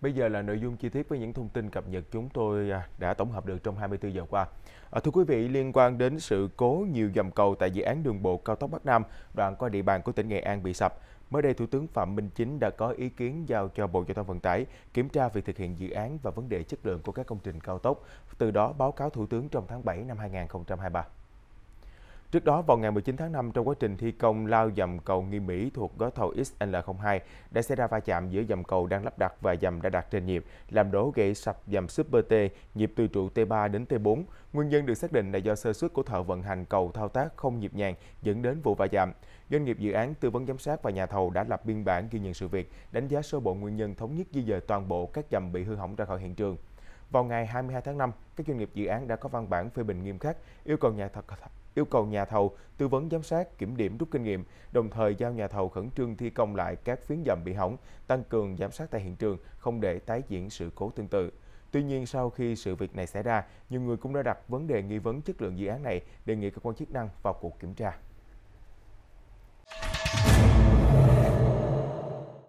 Bây giờ là nội dung chi tiết với những thông tin cập nhật chúng tôi à, đã tổng hợp được trong 24 giờ qua. À, thưa quý vị, liên quan đến sự cố nhiều dầm cầu tại dự án đường bộ cao tốc Bắc Nam, đoạn qua địa bàn của tỉnh Nghệ An bị sập, mới đây Thủ tướng Phạm Minh Chính đã có ý kiến giao cho Bộ Giao thông Vận tải kiểm tra việc thực hiện dự án và vấn đề chất lượng của các công trình cao tốc, từ đó báo cáo Thủ tướng trong tháng 7 năm 2023. Trước đó, vào ngày 19 tháng 5, trong quá trình thi công lao dầm cầu Nghi Mỹ thuộc gói thầu XL02, đã xảy ra va chạm giữa dầm cầu đang lắp đặt và dầm đã đặt trên nhịp, làm đổ gãy sập dầm Super T, nhịp từ trụ T3 đến T4. Nguyên nhân được xác định là do sơ suất của thợ vận hành cầu thao tác không nhịp nhàng dẫn đến vụ va chạm. Doanh nghiệp dự án, tư vấn giám sát và nhà thầu đã lập biên bản ghi nhận sự việc, đánh giá sơ bộ nguyên nhân thống nhất di dời toàn bộ các dầm bị hư hỏng ra khỏi hiện trường. Vào ngày 22 tháng 5, các doanh nghiệp dự án đã có văn bản phê bình nghiêm khắc, yêu cầu nhà thầu yêu cầu nhà thầu tư vấn giám sát, kiểm điểm rút kinh nghiệm, đồng thời giao nhà thầu khẩn trương thi công lại các phiến dầm bị hỏng, tăng cường giám sát tại hiện trường không để tái diễn sự cố tương tự. Tuy nhiên, sau khi sự việc này xảy ra, nhiều người cũng đã đặt vấn đề nghi vấn chất lượng dự án này, đề nghị cơ quan chức năng vào cuộc kiểm tra.